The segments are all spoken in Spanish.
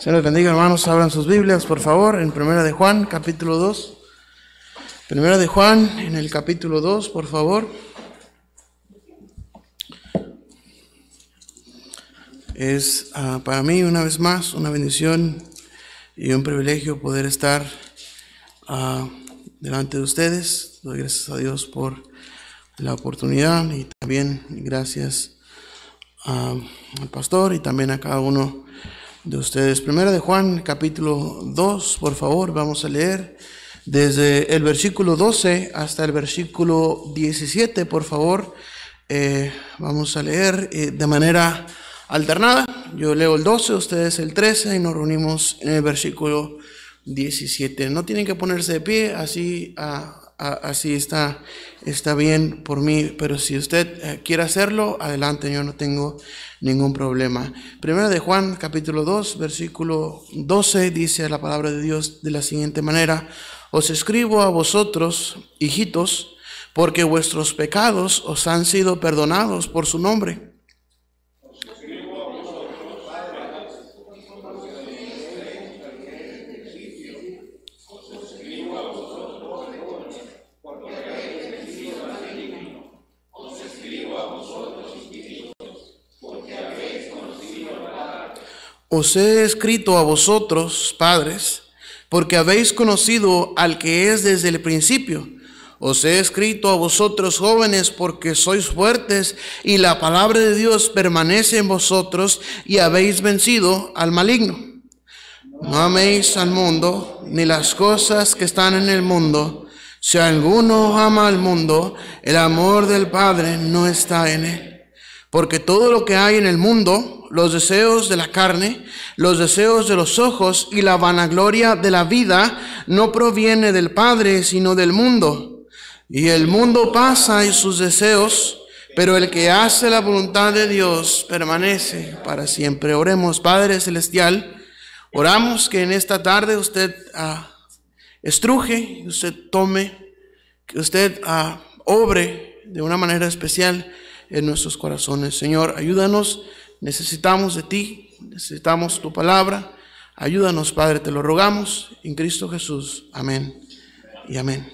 Se bendiga, hermanos. Abran sus Biblias, por favor, en Primera de Juan, capítulo 2. Primera de Juan, en el capítulo 2, por favor. Es ah, para mí, una vez más, una bendición y un privilegio poder estar ah, delante de ustedes. Doy gracias a Dios por la oportunidad y también gracias ah, al pastor y también a cada uno de ustedes. Primera de Juan, capítulo 2, por favor, vamos a leer desde el versículo 12 hasta el versículo 17, por favor. Eh, vamos a leer eh, de manera alternada. Yo leo el 12, ustedes el 13 y nos reunimos en el versículo 17. No tienen que ponerse de pie, así a... Ah, así ah, ah, está, está bien por mí, pero si usted eh, quiere hacerlo, adelante, yo no tengo ningún problema. Primero de Juan, capítulo 2, versículo 12, dice la palabra de Dios de la siguiente manera, os escribo a vosotros, hijitos, porque vuestros pecados os han sido perdonados por su nombre. Os he escrito a vosotros, padres, porque habéis conocido al que es desde el principio. Os he escrito a vosotros jóvenes porque sois fuertes y la palabra de Dios permanece en vosotros y habéis vencido al maligno. No améis al mundo ni las cosas que están en el mundo. Si alguno ama al mundo, el amor del Padre no está en él. Porque todo lo que hay en el mundo, los deseos de la carne, los deseos de los ojos y la vanagloria de la vida, no proviene del Padre, sino del mundo. Y el mundo pasa y sus deseos, pero el que hace la voluntad de Dios permanece para siempre. Oremos, Padre Celestial, oramos que en esta tarde usted ah, estruje, usted tome, que usted ah, obre de una manera especial en nuestros corazones. Señor, ayúdanos, necesitamos de ti, necesitamos tu palabra. Ayúdanos, Padre, te lo rogamos, en Cristo Jesús. Amén y amén.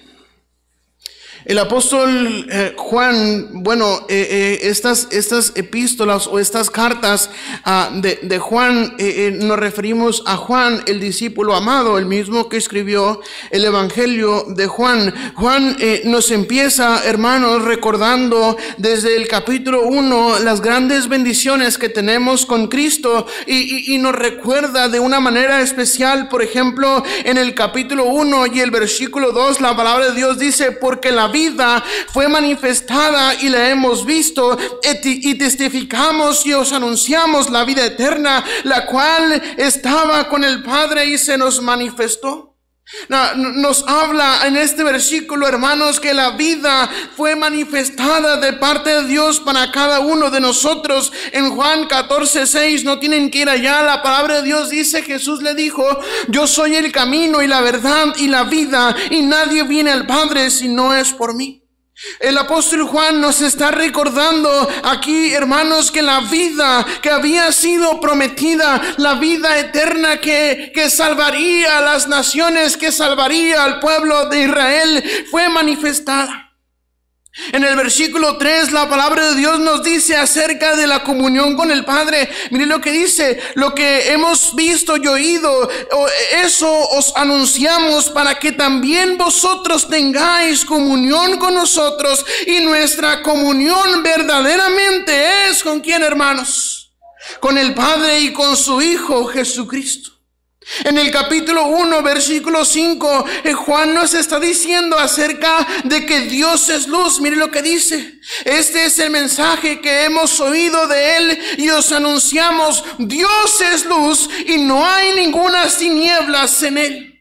El apóstol eh, Juan, bueno, eh, eh, estas, estas epístolas o estas cartas ah, de, Juan, nos referimos a Juan, el discípulo amado, el mismo que escribió el Evangelio de Juan. Juan nos empieza, hermanos, recordando desde el capítulo 1 las grandes bendiciones que tenemos con Cristo y, y nos recuerda de una manera especial, por ejemplo, en el capítulo 1 y el versículo 2, la palabra de Dios dice, porque la vida fue manifestada y la hemos visto y testificamos y os anunciamos la vida eterna, la cual estaba con el Padre y se nos manifestó. Nos habla en este versículo, hermanos, que la vida fue manifestada de parte de Dios para cada uno de nosotros. En Juan 14, 6, no tienen que ir allá. La palabra de Dios dice, Jesús le dijo, yo soy el camino y la verdad y la vida, y nadie viene al Padre si no es por mí. El apóstol Juan nos está recordando aquí, hermanos, que la vida que había sido prometida, la vida eterna que, que, salvaría a las naciones, que salvaría al pueblo de Israel, fue manifestada. En el versículo 3 la palabra de Dios nos dice acerca de la comunión con el Padre. miren lo que dice, lo que hemos visto y oído, eso os anunciamos para que también vosotros tengáis comunión con nosotros y nuestra comunión verdaderamente es con quién hermanos, con el Padre y con su Hijo Jesucristo. En el capítulo 1, versículo 5, eh, Juan nos está diciendo acerca de que Dios es luz. Mire lo que dice. Este es el mensaje que hemos oído de Él y os anunciamos, Dios es luz y no hay ninguna tinieblas en Él.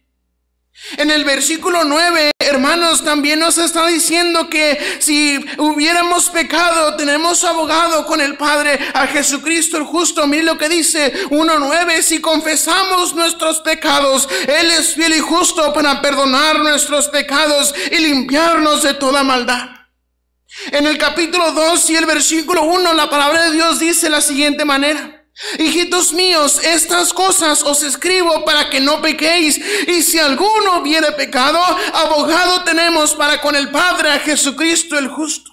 En el versículo 9, hermanos, también nos está diciendo que si hubiéramos pecado, tenemos abogado con el Padre a Jesucristo el justo. Miren lo que dice 1.9, si confesamos nuestros pecados, Él es fiel y justo para perdonar nuestros pecados y limpiarnos de toda maldad. En el capítulo 2 y el versículo 1, la palabra de Dios dice la siguiente manera. Hijitos míos, estas cosas os escribo para que no pequéis. Y si alguno viene pecado, abogado tenemos para con el Padre Jesucristo el justo.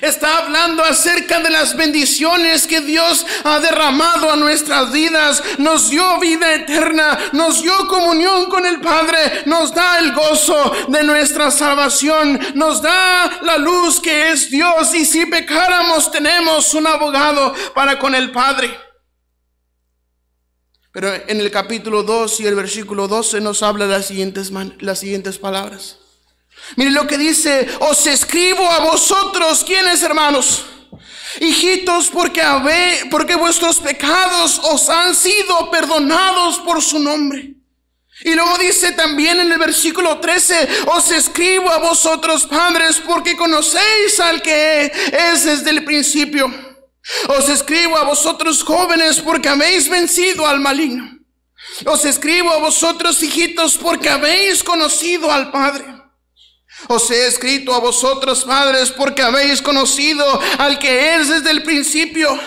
Está hablando acerca de las bendiciones que Dios ha derramado a nuestras vidas. Nos dio vida eterna, nos dio comunión con el Padre, nos da el gozo de nuestra salvación, nos da la luz que es Dios y si pecáramos tenemos un abogado para con el Padre. Pero en el capítulo 2 y el versículo 12 nos habla las siguientes, las siguientes palabras. Miren lo que dice, os escribo a vosotros, ¿quiénes hermanos? Hijitos, porque, porque vuestros pecados os han sido perdonados por su nombre. Y luego dice también en el versículo 13, os escribo a vosotros padres porque conocéis al que es desde el principio. Os escribo a vosotros jóvenes porque habéis vencido al maligno. Os escribo a vosotros hijitos porque habéis conocido al Padre. Os he escrito a vosotros, padres, porque habéis conocido al que es desde el principio.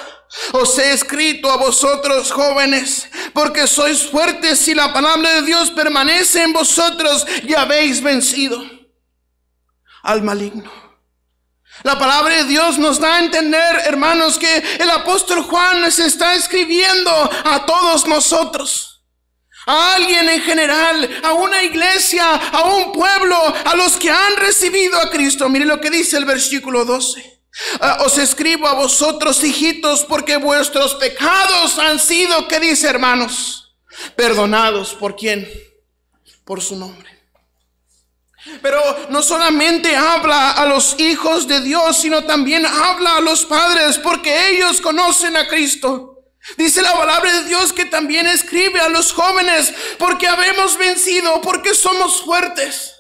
Os he escrito a vosotros, jóvenes, porque sois fuertes y la palabra de Dios permanece en vosotros y habéis vencido al maligno. La palabra de Dios nos da a entender, hermanos, que el apóstol Juan les está escribiendo a todos nosotros a alguien en general, a una iglesia, a un pueblo, a los que han recibido a Cristo. Mire lo que dice el versículo 12. Ah, os escribo a vosotros, hijitos, porque vuestros pecados han sido, ¿qué dice hermanos? Perdonados por quién? Por su nombre. Pero no solamente habla a los hijos de Dios, sino también habla a los padres, porque ellos conocen a Cristo. Dice la palabra de Dios que también escribe a los jóvenes, porque habemos vencido, porque somos fuertes.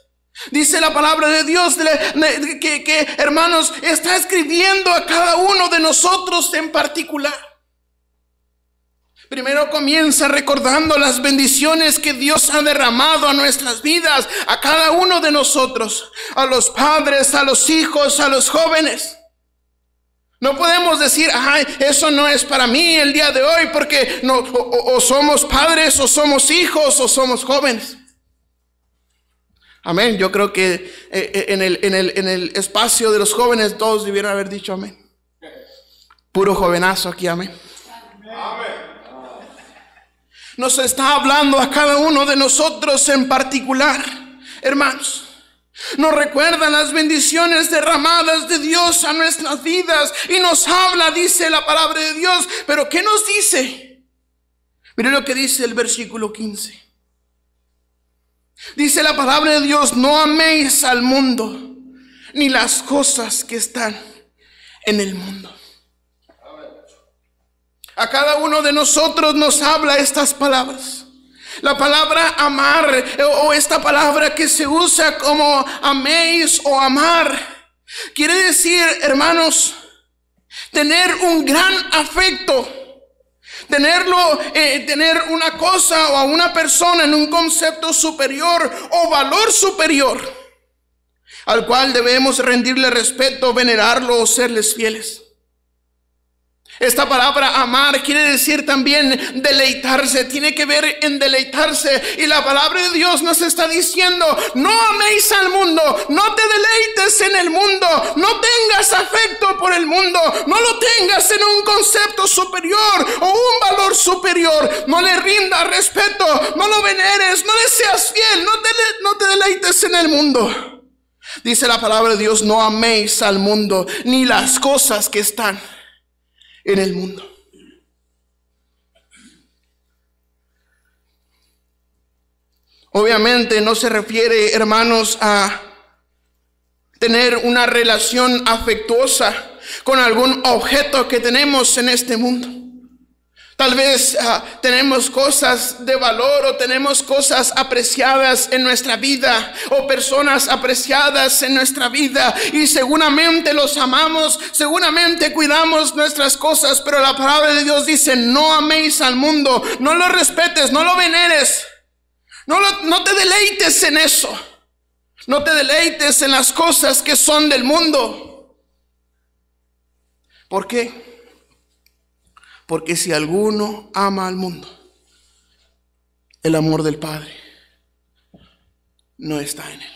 Dice la palabra de Dios que, hermanos, está escribiendo a cada uno de nosotros en particular. Primero comienza recordando las bendiciones que Dios ha derramado a nuestras vidas, a cada uno de nosotros, a los padres, a los hijos, a los jóvenes. No podemos decir, ay, eso no es para mí el día de hoy, porque o, somos padres, o somos hijos, o somos jóvenes. Amén. Yo creo que eh, eh, en el, espacio de los jóvenes todos debieran haber dicho amén. Puro jovenazo aquí, Amén. Nos está hablando a cada uno de nosotros en particular, hermanos. Nos recuerda las bendiciones derramadas de Dios a nuestras vidas y nos habla, dice la palabra de Dios. Pero ¿qué nos dice? Mire lo que dice el versículo 15. Dice la palabra de Dios, no améis al mundo ni las cosas que están en el mundo. A cada uno de nosotros nos habla estas palabras. La palabra amar eh, o esta palabra que se usa como améis o amar, quiere decir, hermanos, tener un gran afecto. Tenerlo, eh, tener una cosa o a una persona en un concepto superior o valor superior al cual debemos rendirle respeto, venerarlo o serles fieles. Esta palabra amar quiere decir también deleitarse, tiene que ver en deleitarse. Y la palabra de Dios nos está diciendo, no améis al mundo, no te deleites en el mundo, no tengas afecto por el mundo, no lo tengas en un concepto superior o un valor superior, no le rindas respeto, no lo veneres, no le seas fiel, no te, no te deleites en el mundo. Dice la palabra de Dios, no améis al mundo ni las cosas que están en el mundo. Obviamente no se refiere, hermanos, a tener una relación afectuosa con algún objeto que tenemos en este mundo. Tal vez ah, tenemos cosas de valor o tenemos cosas apreciadas en nuestra vida o personas apreciadas en nuestra vida y seguramente los amamos, seguramente cuidamos nuestras cosas, pero la palabra de Dios dice, no améis al mundo, no lo respetes, no lo veneres, no, no te deleites en eso, no te deleites en las cosas que son del mundo. ¿Por qué? Porque si alguno ama al mundo, el amor del Padre no está en él.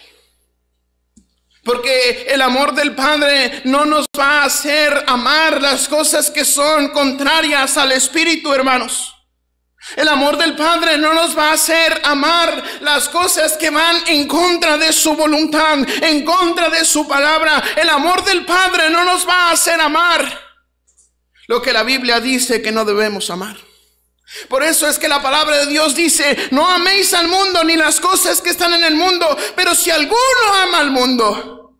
Porque el amor del Padre no nos va a hacer amar las cosas que son contrarias al Espíritu, hermanos. El amor del Padre no nos va a hacer amar las cosas que van en contra de su voluntad, en contra de su palabra. El amor del Padre no nos va a hacer amar lo que la Biblia dice que no debemos amar. Por eso es que la palabra de Dios dice, no améis al mundo ni las cosas que están en el mundo, pero si alguno ama al mundo,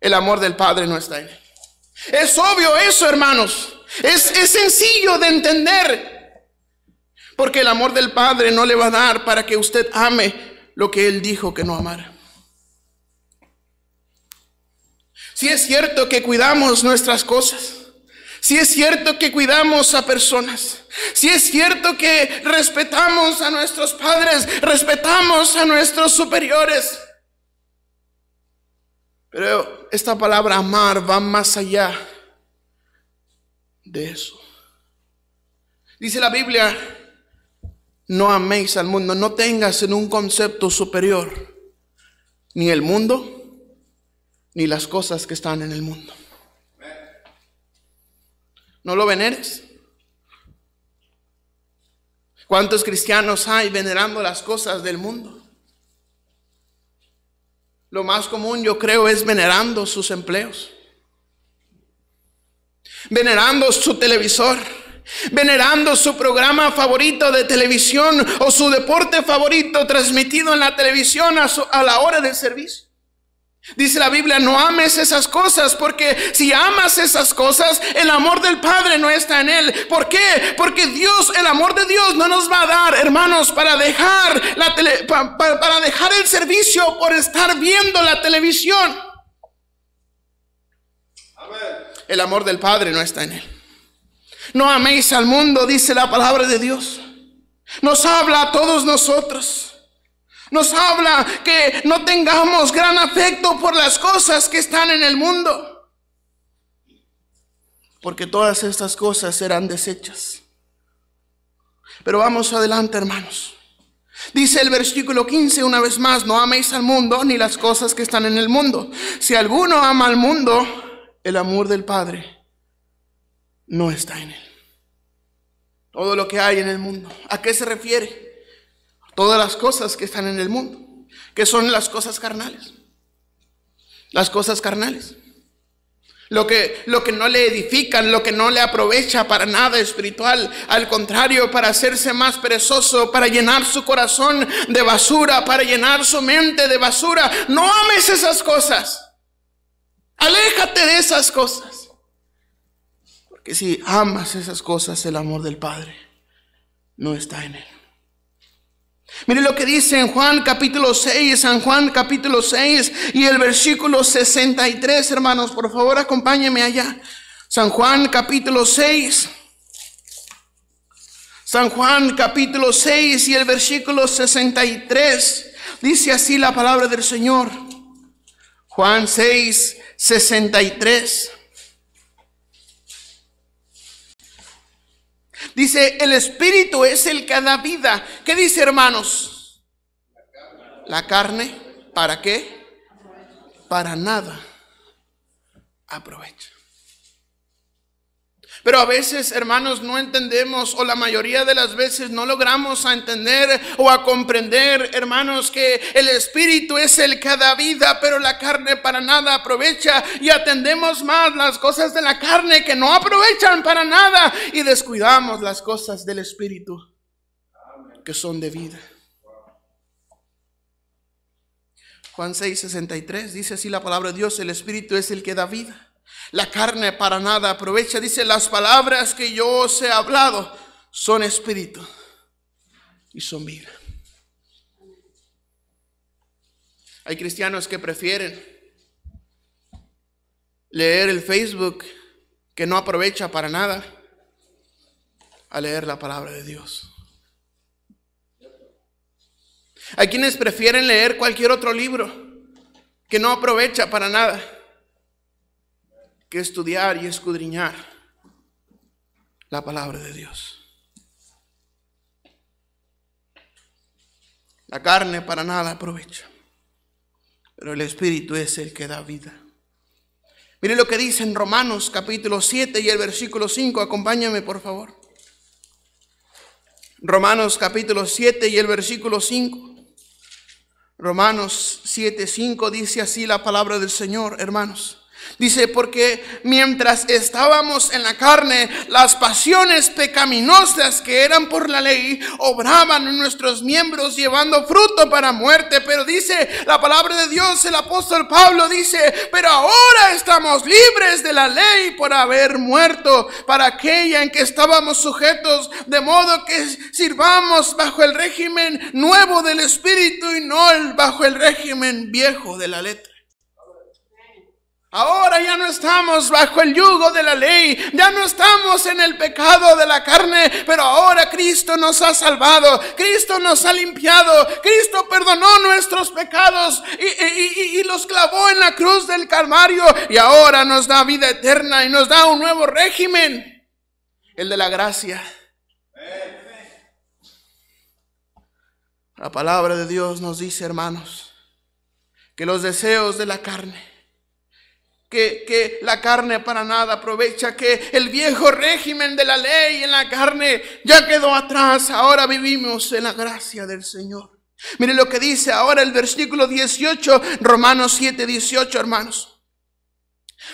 el amor del Padre no está en él. Es obvio eso, hermanos. Es, es sencillo de entender. Porque el amor del Padre no le va a dar para que usted ame lo que Él dijo que no amara. Si es cierto que cuidamos nuestras cosas. Si es cierto que cuidamos a personas, si es cierto que respetamos a nuestros padres, respetamos a nuestros superiores. Pero esta palabra amar va más allá de eso. Dice la Biblia, no améis al mundo, no tengas en un concepto superior ni el mundo, ni las cosas que están en el mundo. No lo veneres. ¿Cuántos cristianos hay venerando las cosas del mundo? Lo más común yo creo es venerando sus empleos, venerando su televisor, venerando su programa favorito de televisión o su deporte favorito transmitido en la televisión a, la hora del servicio. Dice la Biblia, no ames esas cosas, porque si amas esas cosas, el amor del Padre no está en él. ¿Por qué? Porque Dios, el amor de Dios no nos va a dar, hermanos, para dejar la para dejar el servicio por estar viendo la televisión. El amor del Padre no está en él. No améis al mundo, dice la palabra de Dios. Nos habla a todos nosotros. Nos habla que no tengamos gran afecto por las cosas que están en el mundo. Porque todas estas cosas serán desechas. Pero vamos adelante, hermanos. Dice el versículo 15 una vez más, no améis al mundo ni las cosas que están en el mundo. Si alguno ama al mundo, el amor del Padre no está en él. Todo lo que hay en el mundo. ¿A qué se refiere? todas las cosas que están en el mundo, que son las cosas carnales. Las cosas carnales. Lo que, lo que no le edifican, lo que no le aprovecha para nada espiritual, al contrario, para hacerse más perezoso, para llenar su corazón de basura, para llenar su mente de basura. No ames esas cosas. Aléjate de esas cosas. Porque si amas esas cosas, el amor del Padre no está en él. Mire lo que dice en Juan capítulo 6, San Juan capítulo 6 y el versículo 63, hermanos, por favor acompáñenme allá. San Juan capítulo 6. San Juan capítulo 6 y el versículo 63. Dice así la palabra del Señor. Juan 6, 63. Dice, el espíritu es el que da vida. ¿Qué dice, hermanos? La carne, ¿para qué? Para nada aprovecha. Pero a veces, hermanos, no entendemos o la mayoría de las veces no logramos a entender o a comprender, hermanos, que el espíritu es el que da vida, pero la carne para nada aprovecha y atendemos más las cosas de la carne que no aprovechan para nada y descuidamos las cosas del espíritu que son de vida. Juan 63 dice así la palabra de Dios, el espíritu es el que da vida. La carne para nada aprovecha. Dice, las palabras que yo os he hablado son espíritu y son vida. Hay cristianos que prefieren leer el Facebook que no aprovecha para nada a leer la palabra de Dios. Hay quienes prefieren leer cualquier otro libro que no aprovecha para nada que estudiar y escudriñar la palabra de Dios. La carne para nada aprovecha, pero el Espíritu es el que da vida. Mire lo que dice en Romanos capítulo 7 y el versículo 5. Acompáñame, por favor. Romanos capítulo 7 y el versículo 5. Romanos 7, 5 dice así la palabra del Señor, hermanos. Dice, porque mientras estábamos en la carne, las pasiones pecaminosas que eran por la ley obraban en nuestros miembros llevando fruto para muerte. Pero dice la palabra de Dios, el apóstol Pablo dice, pero ahora estamos libres de la ley por haber muerto para aquella en que estábamos sujetos, de modo que sirvamos bajo el régimen nuevo del Espíritu y no bajo el régimen viejo de la letra. Ahora ya no estamos bajo el yugo de la ley, ya no estamos en el pecado de la carne, pero ahora Cristo nos ha salvado, Cristo nos ha limpiado, Cristo perdonó nuestros pecados y, los clavó en la cruz del Calvario y ahora nos da vida eterna y nos da un nuevo régimen, el de la gracia. La palabra de Dios nos dice, hermanos, que los deseos de la carne que, que, la carne para nada aprovecha, que el viejo régimen de la ley en la carne ya quedó atrás, ahora vivimos en la gracia del Señor. Miren lo que dice ahora el versículo 18, Romanos 7, 18, hermanos.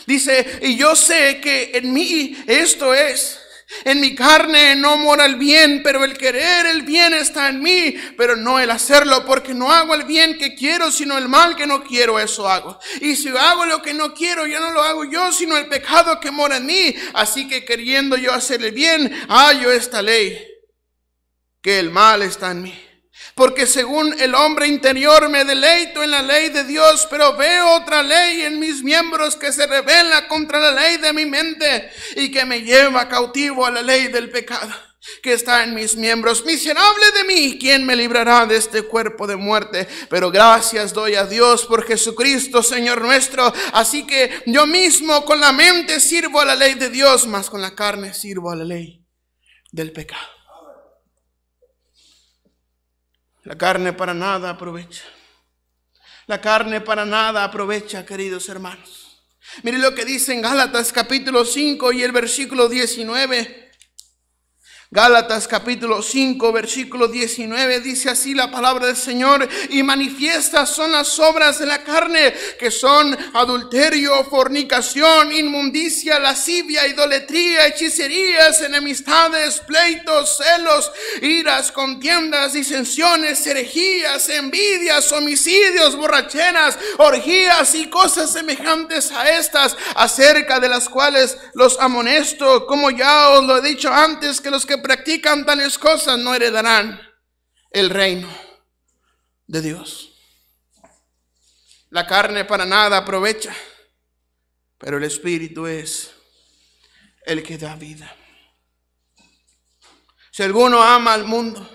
Dice, y yo sé que en mí esto es, en mi carne no mora el bien, pero el querer el bien está en mí, pero no el hacerlo, porque no hago el bien que quiero, sino el mal que no quiero, eso hago. Y si hago lo que no quiero, yo no lo hago yo, sino el pecado que mora en mí. Así que queriendo yo hacer el bien, hallo esta ley, que el mal está en mí. Porque según el hombre interior me deleito en la ley de Dios, pero veo otra ley en mis miembros que se revela contra la ley de mi mente y que me lleva cautivo a la ley del pecado que está en mis miembros. Miserable de mí, ¿quién me librará de este cuerpo de muerte? Pero gracias doy a Dios por Jesucristo, Señor nuestro. Así que yo mismo con la mente sirvo a la ley de Dios, mas con la carne sirvo a la ley del pecado. La carne para nada aprovecha. La carne para nada aprovecha, queridos hermanos. Mire lo que dice en Gálatas capítulo 5 y el versículo 19. Gálatas capítulo 5, versículo 19 dice así la palabra del Señor, y manifiestas son las obras de la carne, que son adulterio, fornicación, inmundicia, lascivia, idolatría, hechicerías, enemistades, pleitos, celos, iras, contiendas, disensiones, herejías, envidias, homicidios, borracheras, orgías y cosas semejantes a estas, acerca de las cuales los amonesto, como ya os lo he dicho antes, que los que practican tales cosas no heredarán el reino de Dios. La carne para nada aprovecha, pero el Espíritu es el que da vida. Si alguno ama al mundo,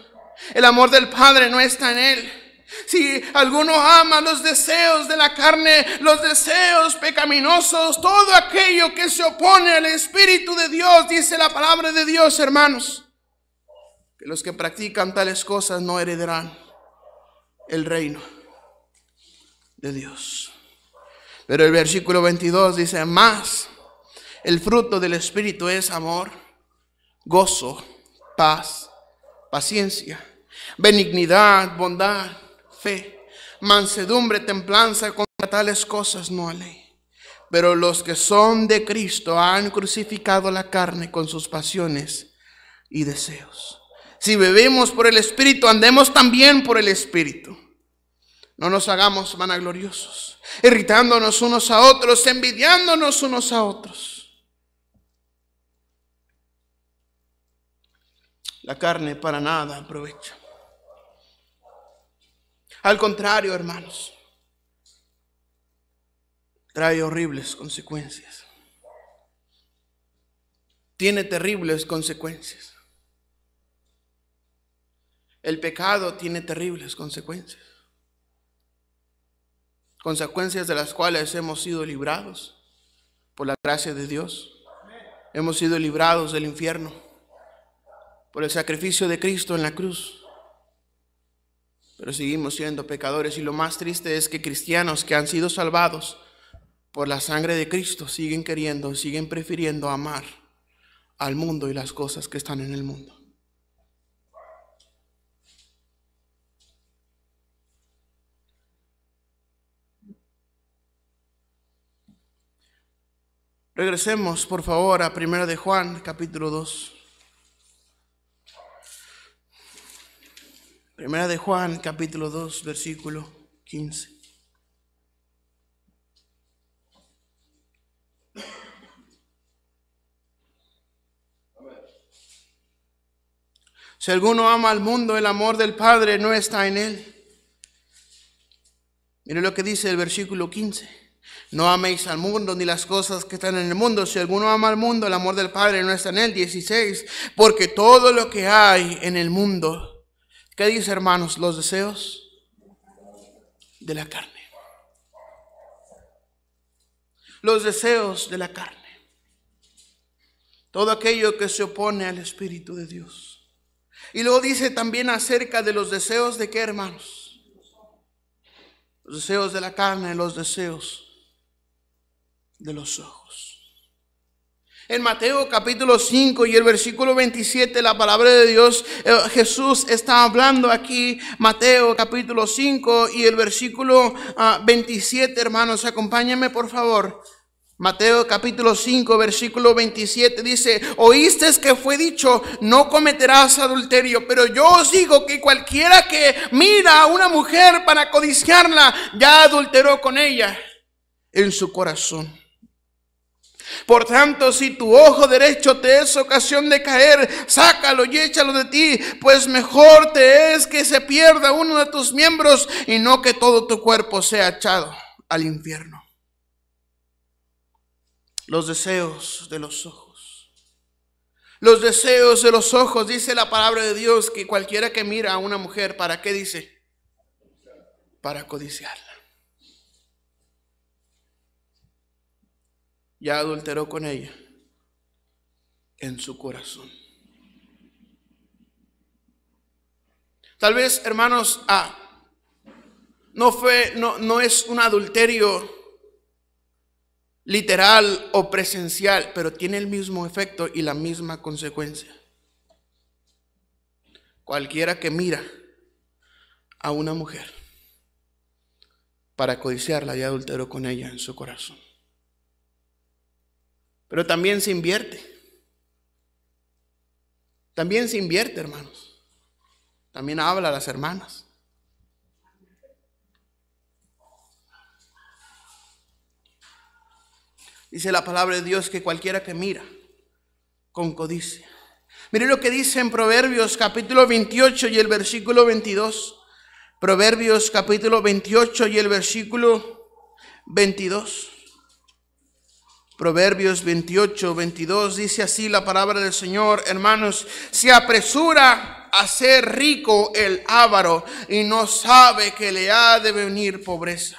el amor del Padre no está en él. Si alguno ama los deseos de la carne, los deseos pecaminosos, todo aquello que se opone al Espíritu de Dios, dice la palabra de Dios, hermanos, que los que practican tales cosas no heredarán el reino de Dios. Pero el versículo 22 dice, más el fruto del Espíritu es amor, gozo, paz, paciencia, benignidad, bondad fe, mansedumbre, templanza, contra tales cosas no hay ley. Pero los que son de Cristo han crucificado la carne con sus pasiones y deseos. Si bebemos por el Espíritu, andemos también por el Espíritu. No nos hagamos vanagloriosos, irritándonos unos a otros, envidiándonos unos a otros. La carne para nada aprovecha. Al contrario, hermanos, trae horribles consecuencias. Tiene terribles consecuencias. El pecado tiene terribles consecuencias. Consecuencias de las cuales hemos sido librados por la gracia de Dios. Hemos sido librados del infierno por el sacrificio de Cristo en la cruz pero seguimos siendo pecadores. Y lo más triste es que cristianos que han sido salvados por la sangre de Cristo siguen queriendo, siguen prefiriendo amar al mundo y las cosas que están en el mundo. Regresemos, por favor, a 1 de Juan, capítulo 2. Primera de Juan, capítulo 2, versículo 15. Si alguno ama al mundo, el amor del Padre no está en él. Mire lo que dice el versículo 15. No améis al mundo ni las cosas que están en el mundo. Si alguno ama al mundo, el amor del Padre no está en él. 16. Porque todo lo que hay en el mundo, ¿Qué dice, hermanos? Los deseos de la carne. Los deseos de la carne. Todo aquello que se opone al Espíritu de Dios. Y luego dice también acerca de los deseos de qué, hermanos. Los deseos de la carne, los deseos de los ojos. En Mateo capítulo 5 y el versículo 27, la palabra de Dios, eh, Jesús está hablando aquí, Mateo capítulo 5 y el versículo 27, ah, hermanos, acompáñenme por favor. Mateo capítulo 5, versículo 27 dice, oíste que fue dicho, no cometerás adulterio, pero yo os digo que cualquiera que mira a una mujer para codiciarla, ya adulteró con ella en su corazón. Por tanto, si tu ojo derecho te es ocasión de caer, sácalo y échalo de ti, pues mejor te es que se pierda uno de tus miembros y no que todo tu cuerpo sea echado al infierno. Los deseos de los ojos. Los deseos de los ojos, dice la palabra de Dios, que cualquiera que mira a una mujer, ¿para qué dice? Para codiciarla. ya adulteró con ella en su corazón. Tal vez, hermanos, ah, no, fue, no, no es un adulterio literal o presencial, pero tiene el mismo efecto y la misma consecuencia. Cualquiera que mira a una mujer para codiciarla ya adulteró con ella en su corazón. Pero también se invierte. También se invierte, hermanos. También habla a las hermanas. Dice la palabra de Dios que cualquiera que mira con codicia. Mire lo que dice en Proverbios capítulo 28 y el versículo 22. Proverbios capítulo 28 y el versículo 22. Proverbios 28, 22 dice así la palabra del Señor, hermanos, se apresura a ser rico el avaro y no sabe que le ha de venir pobreza.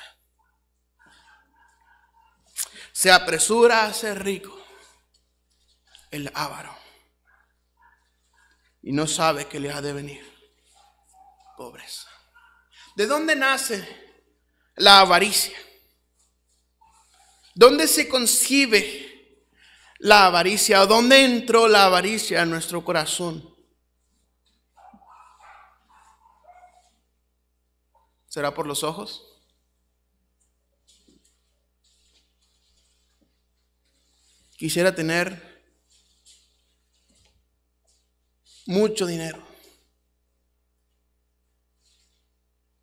Se apresura a ser rico el avaro y no sabe que le ha de venir pobreza. ¿De dónde nace la avaricia? ¿Dónde se concibe la avaricia? ¿Dónde entró la avaricia en nuestro corazón? ¿Será por los ojos? Quisiera tener mucho dinero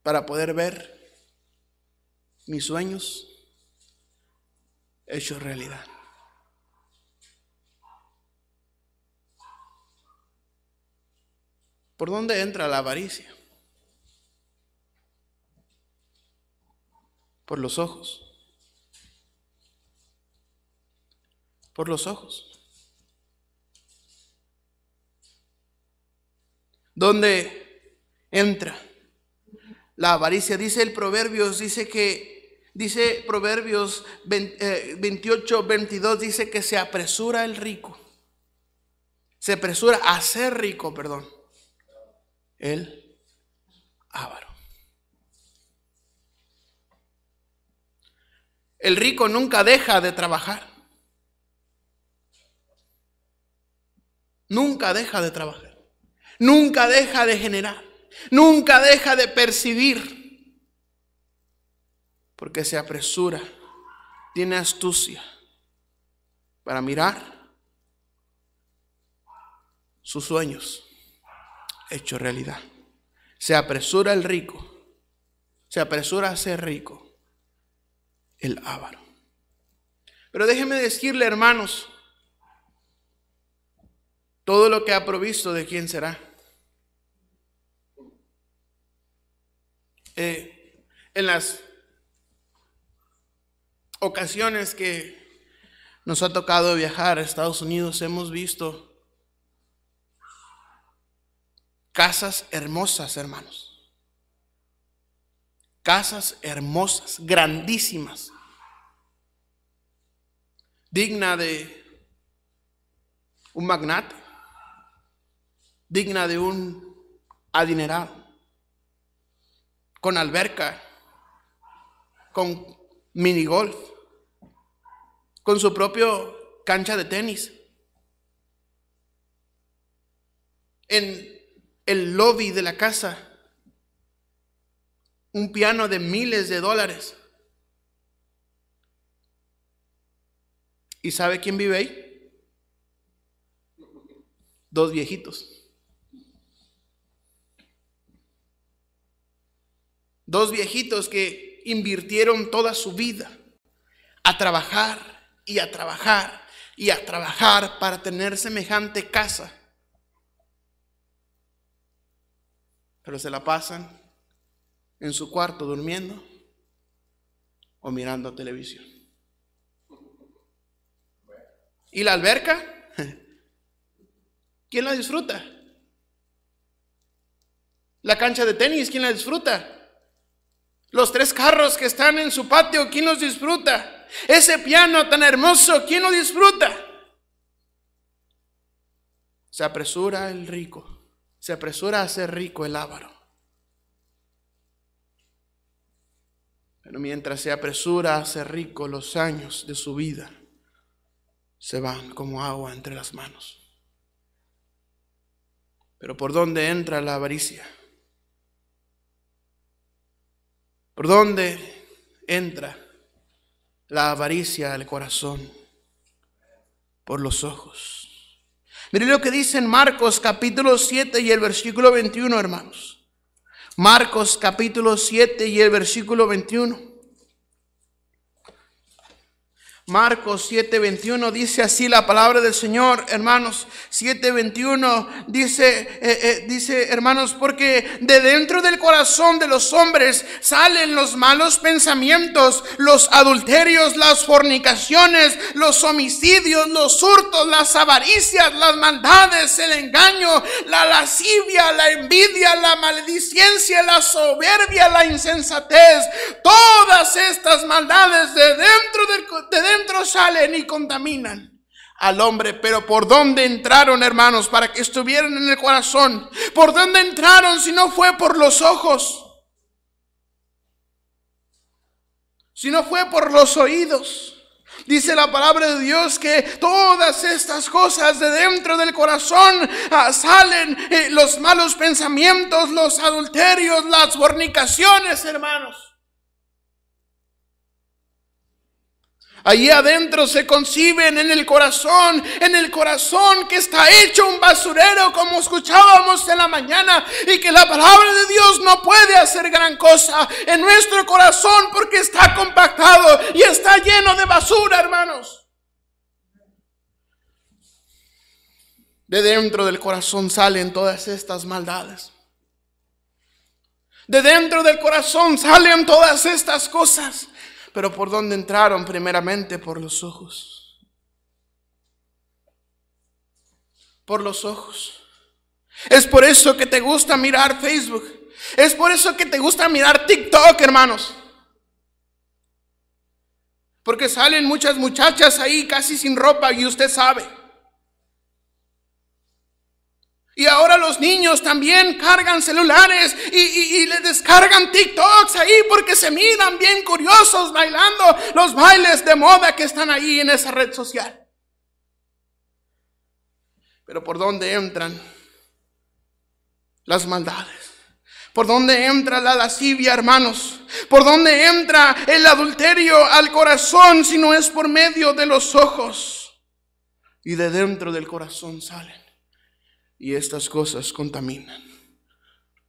para poder ver mis sueños hecho realidad. ¿Por dónde entra la avaricia? Por los ojos. Por los ojos. ¿Dónde entra la avaricia? Dice el proverbio, dice que Dice Proverbios 28, 22, eh, dice que se apresura el rico. Se apresura a ser rico, perdón. El avaro. El rico nunca deja de trabajar. Nunca deja de trabajar. Nunca deja de generar. Nunca deja de percibir porque se apresura, tiene astucia para mirar sus sueños hecho realidad. Se apresura el rico, se apresura a ser rico el avaro. Pero déjeme decirle, hermanos, todo lo que ha provisto de quién será. Eh, en las ocasiones que nos ha tocado viajar a Estados Unidos hemos visto casas hermosas, hermanos. Casas hermosas, grandísimas. Digna de un magnate, digna de un adinerado, con alberca, con minigolf con su propio cancha de tenis. En el lobby de la casa, un piano de miles de dólares. ¿Y sabe quién vive ahí? Dos viejitos. Dos viejitos que invirtieron toda su vida a trabajar, y a trabajar y a trabajar para tener semejante casa. Pero se la pasan en su cuarto durmiendo o mirando televisión. ¿Y la alberca? ¿Quién la disfruta? ¿La cancha de tenis? ¿Quién la disfruta? ¿Los tres carros que están en su patio? ¿Quién los disfruta? Ese piano tan hermoso, ¿quién lo disfruta? Se apresura el rico, se apresura a ser rico el avaro. Pero mientras se apresura a ser rico, los años de su vida se van como agua entre las manos. Pero ¿por dónde entra la avaricia? ¿Por dónde entra la avaricia del corazón por los ojos. Miren lo que dice en Marcos capítulo 7 y el versículo 21, hermanos. Marcos capítulo 7 y el versículo 21. Marcos 7:21 dice así la palabra del Señor, hermanos. 7:21 dice, eh, eh, dice, hermanos, porque de dentro del corazón de los hombres salen los malos pensamientos, los adulterios, las fornicaciones, los homicidios, los hurtos, las avaricias, las maldades, el engaño, la lascivia, la envidia, la maledicencia, la soberbia, la insensatez. Todas estas maldades de dentro del de salen y contaminan al hombre, pero por dónde entraron, hermanos, para que estuvieran en el corazón. ¿Por dónde entraron si no fue por los ojos? Si no fue por los oídos. Dice la palabra de Dios que todas estas cosas de dentro del corazón ah, salen eh, los malos pensamientos, los adulterios, las fornicaciones, hermanos. Allí adentro se conciben en el corazón, en el corazón que está hecho un basurero como escuchábamos en la mañana y que la palabra de Dios no puede hacer gran cosa en nuestro corazón porque está compactado y está lleno de basura, hermanos. De dentro del corazón salen todas estas maldades. De dentro del corazón salen todas estas cosas. Pero ¿por dónde entraron? Primeramente por los ojos. Por los ojos. Es por eso que te gusta mirar Facebook. Es por eso que te gusta mirar TikTok, hermanos. Porque salen muchas muchachas ahí casi sin ropa y usted sabe. Y ahora los niños también cargan celulares y, le descargan TikToks ahí porque se miran bien curiosos bailando los bailes de moda que están ahí en esa red social. Pero por dónde entran las maldades. ¿Por dónde entra la lascivia, hermanos? ¿Por dónde entra el adulterio al corazón si no es por medio de los ojos? Y de dentro del corazón sale. Y estas cosas contaminan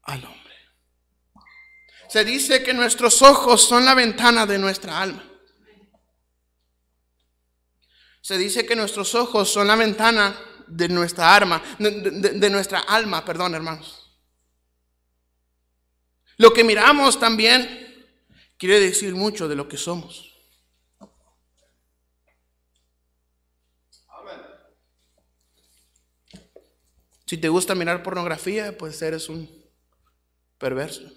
al hombre. Se dice que nuestros ojos son la ventana de nuestra alma. Se dice que nuestros ojos son la ventana de nuestra alma, de nuestra alma, perdón, hermanos. Lo que miramos también quiere decir mucho de lo que somos. Si te gusta mirar pornografía, pues eres un perverso.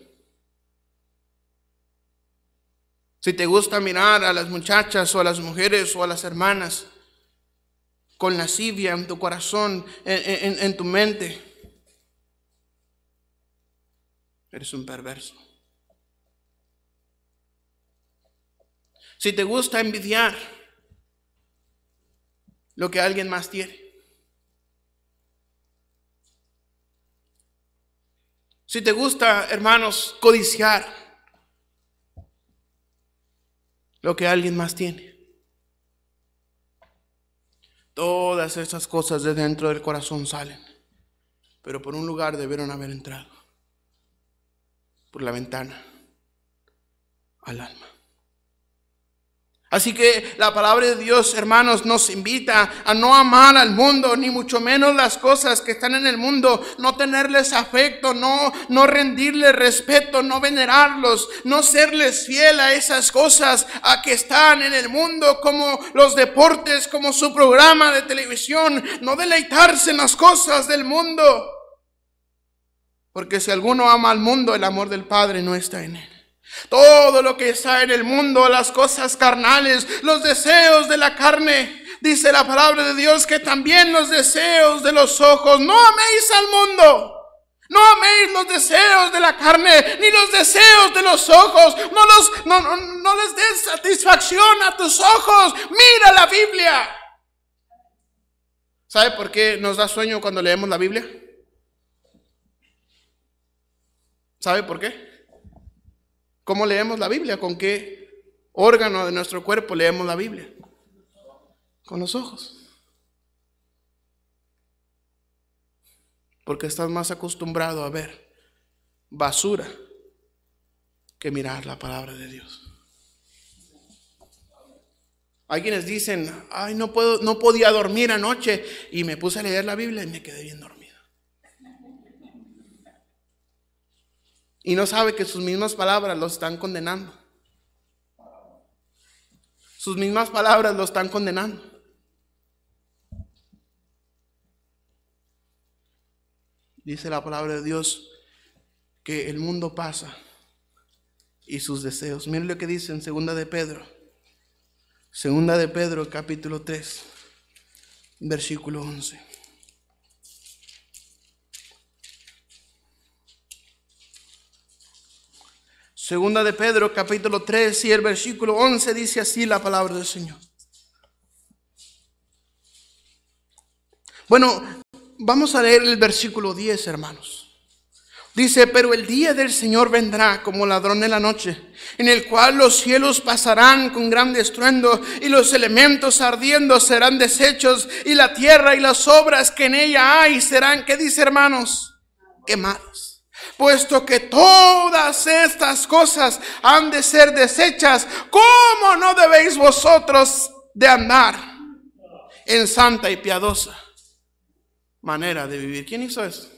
Si te gusta mirar a las muchachas o a las mujeres o a las hermanas con lascivia en tu corazón, en, en, en tu mente, eres un perverso. Si te gusta envidiar lo que alguien más tiene, Si te gusta, hermanos, codiciar lo que alguien más tiene. Todas esas cosas de dentro del corazón salen, pero por un lugar debieron haber entrado, por la ventana al alma. Así que la palabra de Dios, hermanos, nos invita a no amar al mundo, ni mucho menos las cosas que están en el mundo, no tenerles afecto, no, no rendirles respeto, no venerarlos, no serles fiel a esas cosas a que están en el mundo, como los deportes, como su programa de televisión, no deleitarse en las cosas del mundo. Porque si alguno ama al mundo, el amor del Padre no está en él. Todo lo que está en el mundo, las cosas carnales, los deseos de la carne. Dice la palabra de Dios que también los deseos de los ojos. No améis al mundo. No améis los deseos de la carne, ni los deseos de los ojos. No, los, no, les des satisfacción a tus ojos. Mira la Biblia. ¿Sabe por qué nos da sueño cuando leemos la Biblia? ¿Sabe por qué? ¿Cómo leemos la Biblia? ¿Con qué órgano de nuestro cuerpo leemos la Biblia? Con los ojos. Porque estás más acostumbrado a ver basura que mirar la palabra de Dios. Hay quienes dicen, ay, no, puedo, no podía dormir anoche y me puse a leer la Biblia y me quedé bien dormido. Y no sabe que sus mismas palabras lo están condenando. Sus mismas palabras lo están condenando. Dice la palabra de Dios que el mundo pasa y sus deseos. Miren lo que dice en segunda de Pedro. Segunda de Pedro, capítulo 3, versículo 11. Segunda de Pedro, capítulo 3 y el versículo 11 dice así la palabra del Señor. Bueno, vamos a leer el versículo 10, hermanos. Dice, pero el día del Señor vendrá como ladrón en la noche, en el cual los cielos pasarán con gran estruendo y los elementos ardiendo serán deshechos y la tierra y las obras que en ella hay serán, ¿qué dice hermanos? Quemados puesto que todas estas cosas han de ser desechas, ¿cómo no debéis vosotros de andar en santa y piadosa manera de vivir? ¿Quién hizo eso?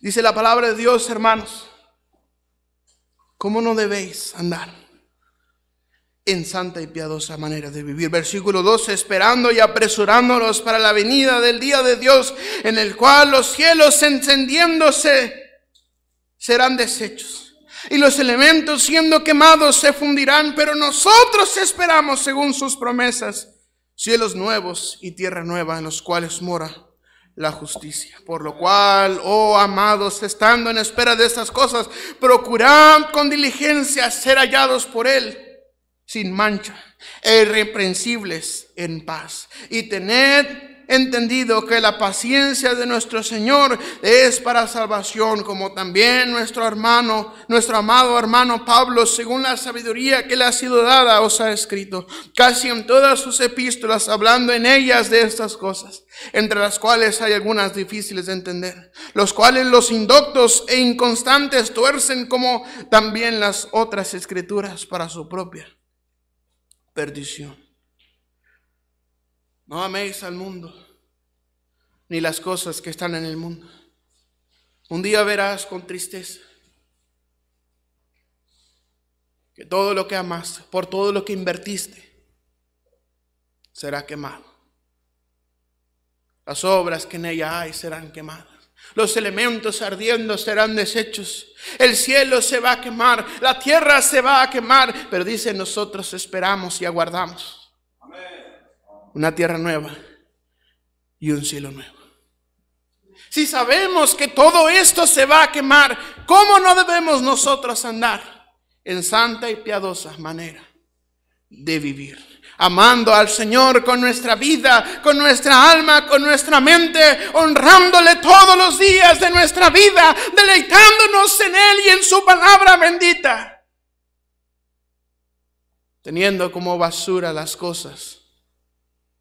Dice la palabra de Dios, hermanos, ¿cómo no debéis andar? en santa y piadosa manera de vivir. Versículo 12, esperando y apresurándonos para la venida del día de Dios, en el cual los cielos encendiéndose serán deshechos. Y los elementos siendo quemados se fundirán, pero nosotros esperamos, según sus promesas, cielos nuevos y tierra nueva en los cuales mora la justicia. Por lo cual, oh amados, estando en espera de estas cosas, procurad con diligencia ser hallados por Él sin mancha e irreprensibles en paz. Y tened entendido que la paciencia de nuestro Señor es para salvación, como también nuestro hermano, nuestro amado hermano Pablo, según la sabiduría que le ha sido dada, os ha escrito, casi en todas sus epístolas, hablando en ellas de estas cosas, entre las cuales hay algunas difíciles de entender, los cuales los indoctos e inconstantes tuercen como también las otras escrituras para su propia perdición. No améis al mundo, ni las cosas que están en el mundo. Un día verás con tristeza que todo lo que amaste, por todo lo que invertiste, será quemado. Las obras que en ella hay serán quemadas. Los elementos ardiendo serán deshechos. El cielo se va a quemar, la tierra se va a quemar, pero dice nosotros esperamos y aguardamos una tierra nueva y un cielo nuevo. Si sabemos que todo esto se va a quemar, ¿cómo no debemos nosotros andar en santa y piadosa manera de vivir? amando al Señor con nuestra vida, con nuestra alma, con nuestra mente, honrándole todos los días de nuestra vida, deleitándonos en Él y en su palabra bendita, teniendo como basura las cosas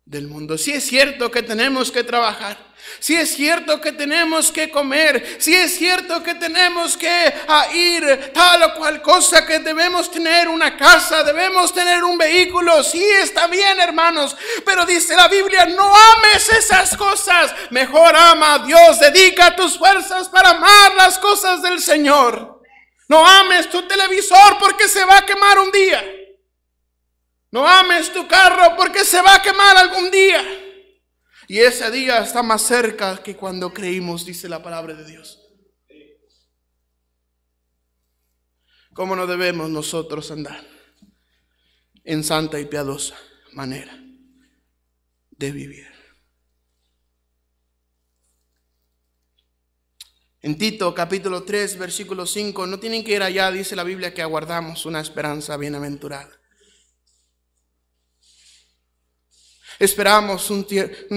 del mundo. Si es cierto que tenemos que trabajar, si es cierto que tenemos que comer, si es cierto que tenemos que ah, ir tal o cual cosa, que debemos tener una casa, debemos tener un vehículo, si está bien hermanos, pero dice la Biblia, no ames esas cosas, mejor ama a Dios, dedica tus fuerzas para amar las cosas del Señor. No ames tu televisor porque se va a quemar un día. No ames tu carro porque se va a quemar algún día. Y ese día está más cerca que cuando creímos, dice la palabra de Dios. ¿Cómo no debemos nosotros andar en santa y piadosa manera de vivir? En Tito capítulo 3, versículo 5, no tienen que ir allá, dice la Biblia, que aguardamos una esperanza bienaventurada. Esperamos un,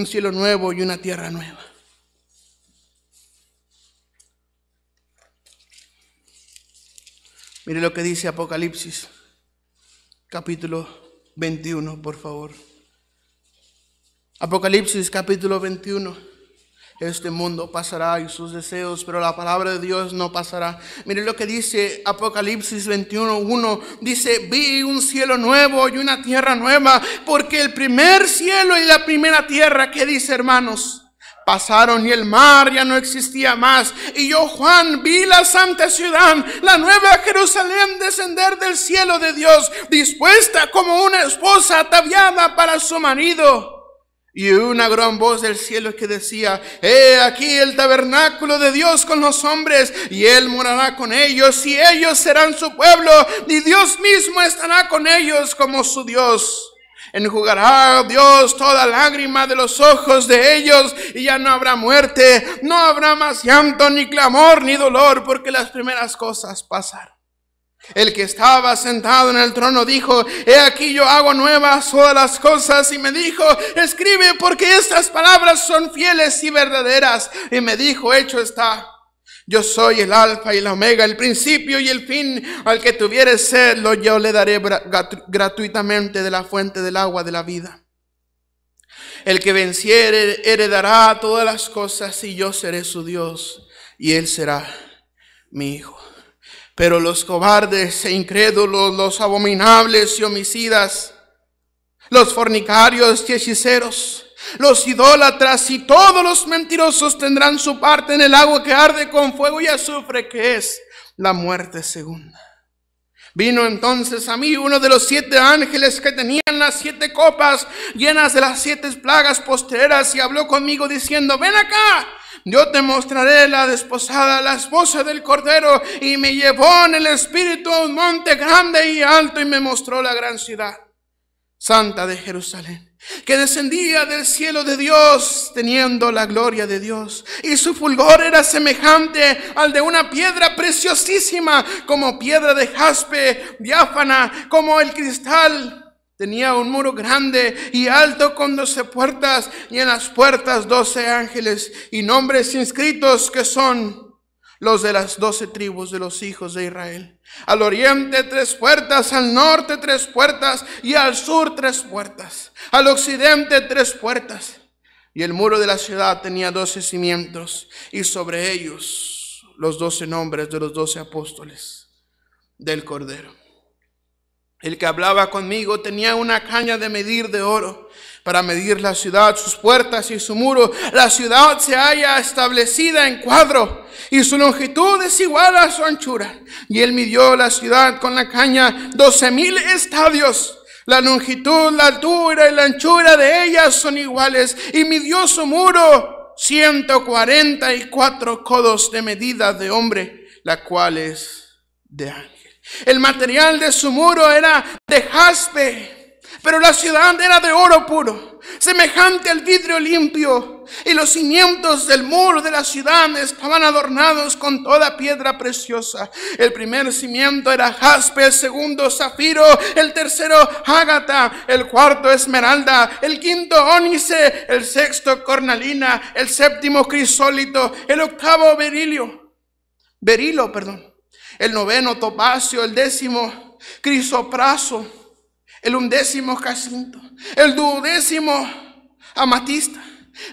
cielo nuevo y una tierra nueva. Mire lo que dice Apocalipsis, capítulo 21, por favor. Apocalipsis, capítulo 21. Este mundo pasará y sus deseos, pero la palabra de Dios no pasará. Mire lo que dice Apocalipsis 21.1. Dice, vi un cielo nuevo y una tierra nueva, porque el primer cielo y la primera tierra, ¿qué dice hermanos? Pasaron y el mar ya no existía más. Y yo, Juan, vi la santa ciudad, la nueva Jerusalén, descender del cielo de Dios, dispuesta como una esposa ataviada para su marido. Y una gran voz del cielo que decía, He aquí el tabernáculo de Dios con los hombres, y Él morará con ellos, y ellos serán su pueblo, y Dios mismo estará con ellos como su Dios. Enjugará Dios toda lágrima de los ojos de ellos y ya no habrá muerte, no habrá más llanto, ni clamor, ni dolor, porque las primeras cosas pasaron. El que estaba sentado en el trono dijo, he aquí yo hago nuevas todas las cosas. Y me dijo, escribe porque estas palabras son fieles y verdaderas. Y me dijo, hecho está. Yo soy el alfa y la omega, el principio y el fin. Al que tuviere serlo yo le daré gratuitamente de la fuente del agua de la vida. El que venciere heredará todas las cosas y yo seré su Dios y él será mi hijo. Pero los cobardes e incrédulos, los abominables y homicidas, los fornicarios y hechiceros, los idólatras y todos los mentirosos tendrán su parte en el agua que arde con fuego y azufre, que es la muerte segunda. Vino entonces a mí uno de los siete ángeles que tenían las siete copas llenas de las siete plagas posteras y habló conmigo diciendo, ven acá yo te mostraré la desposada, la esposa del Cordero. Y me llevó en el Espíritu a un monte grande y alto y me mostró la gran ciudad santa de Jerusalén que descendía del cielo de Dios, teniendo la gloria de Dios. Y su fulgor era semejante al de una piedra preciosísima, como piedra de jaspe, diáfana, como el cristal Tenía un muro grande y alto con doce puertas y en las puertas doce ángeles y nombres inscritos que son los de las doce tribus de los hijos de Israel. Al oriente tres puertas, al norte tres puertas y al sur tres puertas, al occidente tres puertas. Y el muro de la ciudad tenía doce cimientos y sobre ellos los doce nombres de los doce apóstoles del Cordero. El que hablaba conmigo tenía una caña de medir de oro para medir la ciudad, sus puertas y su muro. La ciudad se halla establecida en cuadro y su longitud es igual a su anchura. Y él midió la ciudad con la caña doce mil estadios. La longitud, la altura y la anchura de ellas son iguales. Y midió su muro 144 codos de medida de hombre, la cual es de año. El material de su muro era de jaspe, pero la ciudad era de oro puro, semejante al vidrio limpio, y los cimientos del muro de la ciudad estaban adornados con toda piedra preciosa. El primer cimiento era jaspe, el segundo zafiro, el tercero ágata, el cuarto esmeralda, el quinto ónice, el sexto cornalina, el séptimo crisólito, el octavo berilio, berilo, perdón el noveno Topacio, el décimo Crisopraso, el undécimo Jacinto, el duodécimo Amatista.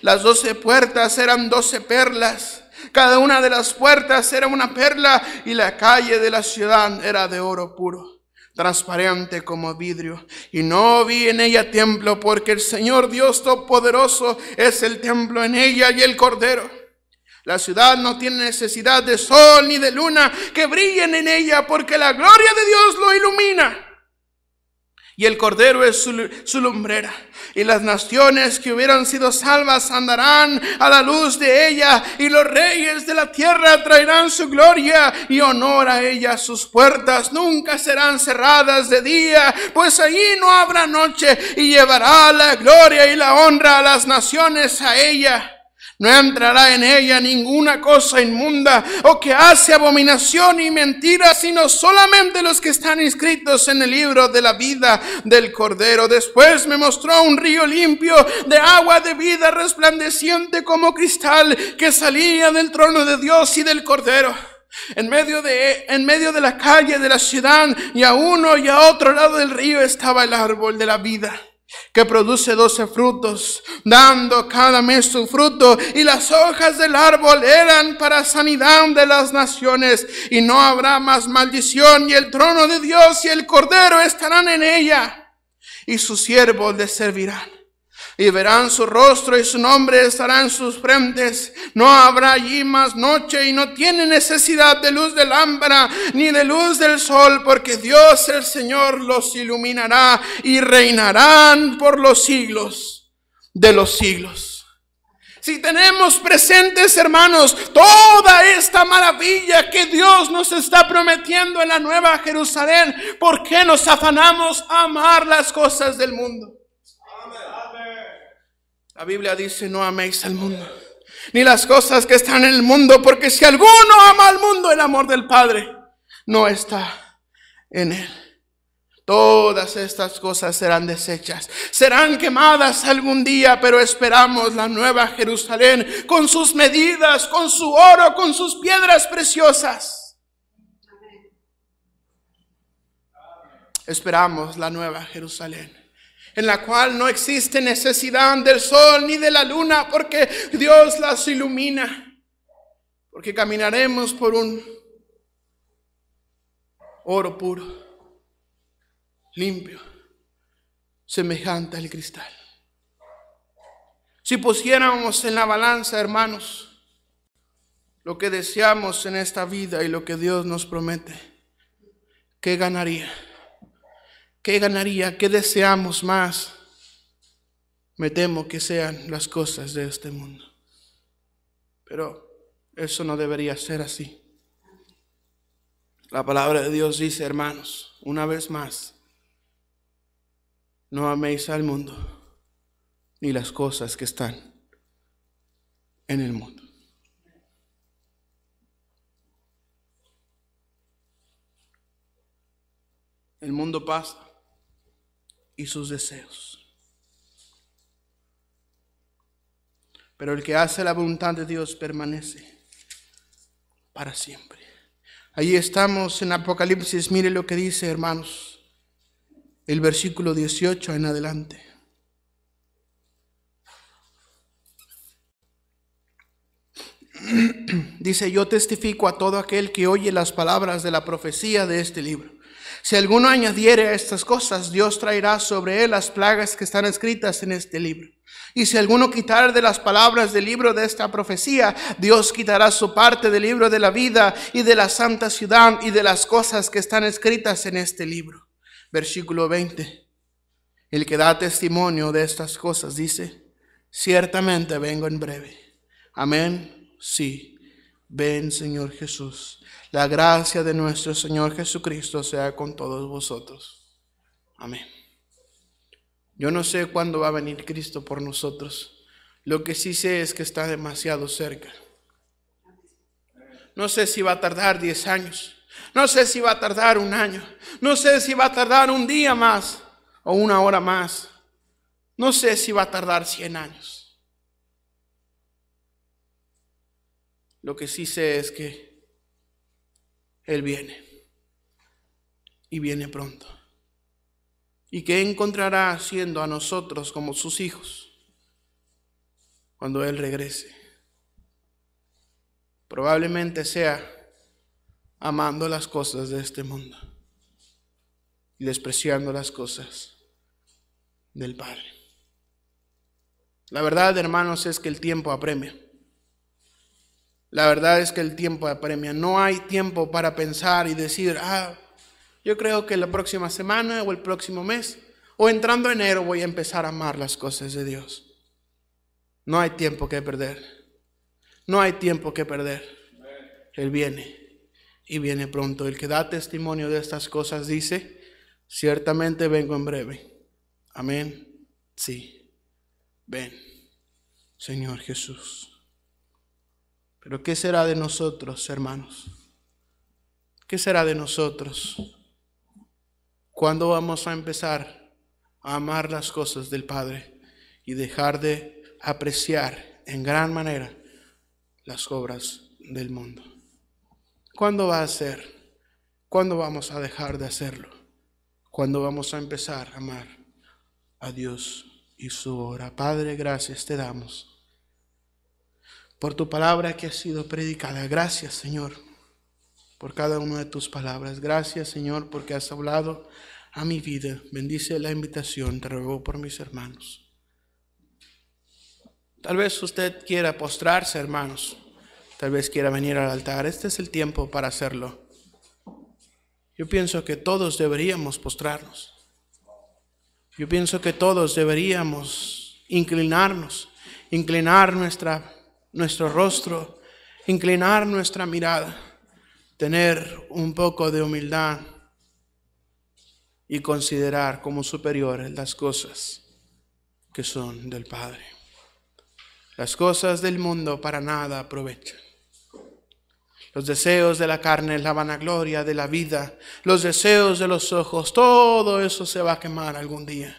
Las doce puertas eran doce perlas. Cada una de las puertas era una perla y la calle de la ciudad era de oro puro, transparente como vidrio. Y no vi en ella templo porque el Señor Dios Todopoderoso es el templo en ella y el Cordero. La ciudad no tiene necesidad de sol ni de luna que brillen en ella porque la gloria de Dios lo ilumina. Y el Cordero es su, lumbrera. Y las naciones que hubieran sido salvas andarán a la luz de ella. Y los reyes de la tierra traerán su gloria y honor a ella. Sus puertas nunca serán cerradas de día, pues allí no habrá noche. Y llevará la gloria y la honra a las naciones a ella. No entrará en ella ninguna cosa inmunda o que hace abominación y mentira, sino solamente los que están inscritos en el libro de la vida del Cordero. Después me mostró un río limpio de agua de vida resplandeciente como cristal que salía del trono de Dios y del Cordero. En medio, de, en medio de la calle de la ciudad y a uno y a otro lado del río estaba el árbol de la vida que produce doce frutos, dando cada mes su fruto, y las hojas del árbol eran para sanidad de las naciones, y no habrá más maldición, y el trono de Dios y el Cordero estarán en ella, y sus siervos le servirán y verán su rostro y su nombre estará en sus frentes. No habrá allí más noche y no tiene necesidad de luz de lámpara ni de luz del sol, porque Dios el Señor los iluminará y reinarán por los siglos de los siglos. Si tenemos presentes, hermanos, toda esta maravilla que Dios nos está prometiendo en la nueva Jerusalén, ¿por qué nos afanamos a amar las cosas del mundo? La Biblia dice, no améis al mundo, ni las cosas que están en el mundo, porque si alguno ama al mundo, el amor del Padre no está en él. Todas estas cosas serán desechas, serán quemadas algún día, pero esperamos la nueva Jerusalén con sus medidas, con su oro, con sus piedras preciosas. Esperamos la nueva Jerusalén en la cual no existe necesidad del sol ni de la luna, porque Dios las ilumina. Porque caminaremos por un oro puro, limpio, semejante al cristal. Si pusiéramos en la balanza, hermanos, lo que deseamos en esta vida y lo que Dios nos promete, ¿qué ganaría? ¿Qué ganaría? ¿Qué deseamos más? Me temo que sean las cosas de este mundo. Pero eso no debería ser así. La palabra de Dios dice, hermanos, una vez más, no améis al mundo ni las cosas que están en el mundo. El mundo pasa y sus deseos. Pero el que hace la voluntad de Dios permanece para siempre. Ahí estamos en Apocalipsis, mire lo que dice, hermanos, el versículo 18 en adelante. Dice, yo testifico a todo aquel que oye las palabras de la profecía de este libro. Si alguno añadiere estas cosas, Dios traerá sobre él las plagas que están escritas en este libro. Y si alguno quitar de las palabras del libro de esta profecía, Dios quitará su parte del libro de la vida y de la santa ciudad y de las cosas que están escritas en este libro. Versículo 20. El que da testimonio de estas cosas dice, ciertamente vengo en breve. Amén. Sí. Ven, Señor Jesús. La gracia de nuestro Señor Jesucristo sea con todos vosotros. Amén. Yo no sé cuándo va a venir Cristo por nosotros. Lo que sí sé es que está demasiado cerca. No sé si va a tardar 10 años. No sé si va a tardar un año. No sé si va a tardar un día más o una hora más. No sé si va a tardar 100 años. Lo que sí sé es que él viene. Y viene pronto. ¿Y qué encontrará haciendo a nosotros como sus hijos cuando Él regrese? Probablemente sea amando las cosas de este mundo y despreciando las cosas del Padre. La verdad, hermanos, es que el tiempo apremia. La verdad es que el tiempo apremia. No hay tiempo para pensar y decir, ah, yo creo que la próxima semana o el próximo mes o entrando enero voy a empezar a amar las cosas de Dios. No hay tiempo que perder. No hay tiempo que perder. Él viene y viene pronto. El que da testimonio de estas cosas dice, ciertamente vengo en breve. Amén. Sí. Ven, Señor Jesús. Pero ¿qué será de nosotros, hermanos? ¿Qué será de nosotros? ¿Cuándo vamos a empezar a amar las cosas del Padre y dejar de apreciar en gran manera las obras del mundo? ¿Cuándo va a ser? ¿Cuándo vamos a dejar de hacerlo? ¿Cuándo vamos a empezar a amar a Dios y su obra? Padre, gracias te damos por tu palabra que ha sido predicada. Gracias, Señor, por cada una de tus palabras. Gracias, Señor, porque has hablado a mi vida. Bendice la invitación, te ruego por mis hermanos. Tal vez usted quiera postrarse, hermanos. Tal vez quiera venir al altar. Este es el tiempo para hacerlo. Yo pienso que todos deberíamos postrarnos. Yo pienso que todos deberíamos inclinarnos, inclinar nuestra nuestro rostro, inclinar nuestra mirada, tener un poco de humildad y considerar como superiores las cosas que son del Padre. Las cosas del mundo para nada aprovechan. Los deseos de la carne, la vanagloria de la vida, los deseos de los ojos, todo eso se va a quemar algún día.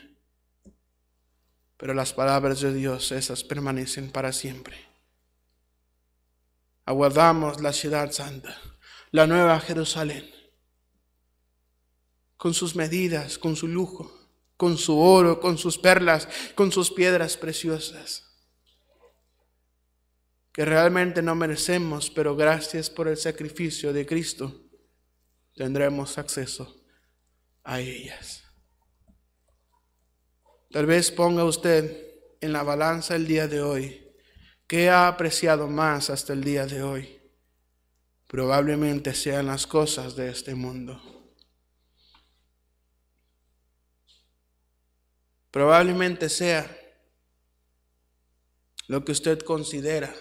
Pero las palabras de Dios, esas permanecen para siempre aguardamos la ciudad santa, la nueva Jerusalén, con sus medidas, con su lujo, con su oro, con sus perlas, con sus piedras preciosas, que realmente no merecemos, pero gracias por el sacrificio de Cristo tendremos acceso a ellas. Tal vez ponga usted en la balanza el día de hoy ¿Qué ha apreciado más hasta el día de hoy? Probablemente sean las cosas de este mundo. Probablemente sea lo que usted considera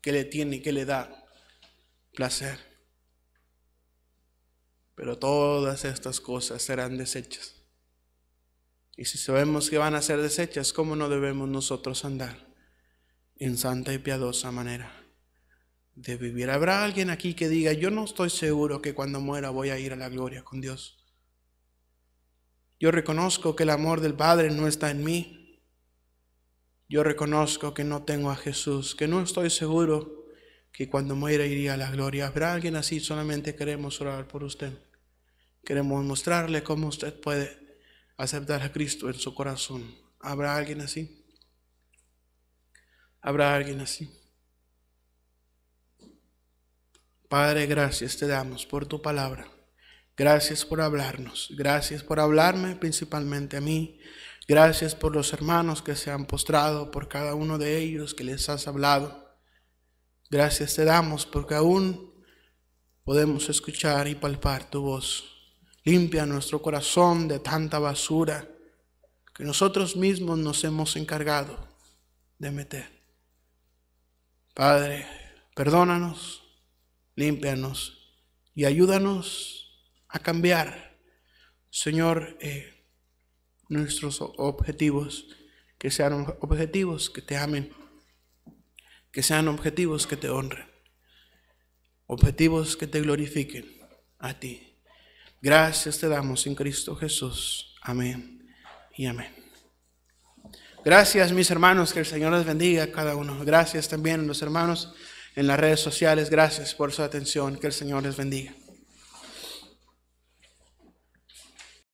que le tiene y que le da placer. Pero todas estas cosas serán desechas. Y si sabemos que van a ser desechas, ¿cómo no debemos nosotros andar? en santa y piadosa manera de vivir. Habrá alguien aquí que diga, yo no estoy seguro que cuando muera voy a ir a la gloria con Dios. Yo reconozco que el amor del Padre no está en mí. Yo reconozco que no tengo a Jesús, que no estoy seguro que cuando muera iría a la gloria. Habrá alguien así, solamente queremos orar por usted. Queremos mostrarle cómo usted puede aceptar a Cristo en su corazón. ¿Habrá alguien así? habrá alguien así. Padre, gracias te damos por tu palabra. Gracias por hablarnos. Gracias por hablarme principalmente a mí. Gracias por los hermanos que se han postrado, por cada uno de ellos que les has hablado. Gracias te damos porque aún podemos escuchar y palpar tu voz. Limpia nuestro corazón de tanta basura que nosotros mismos nos hemos encargado de meter. Padre, perdónanos, límpianos y ayúdanos a cambiar, Señor, eh, nuestros objetivos, que sean objetivos que te amen, que sean objetivos que te honren, objetivos que te glorifiquen a ti. Gracias te damos en Cristo Jesús. Amén y amén. Gracias mis hermanos, que el Señor les bendiga a cada uno. Gracias también a los hermanos en las redes sociales, gracias por su atención, que el Señor les bendiga.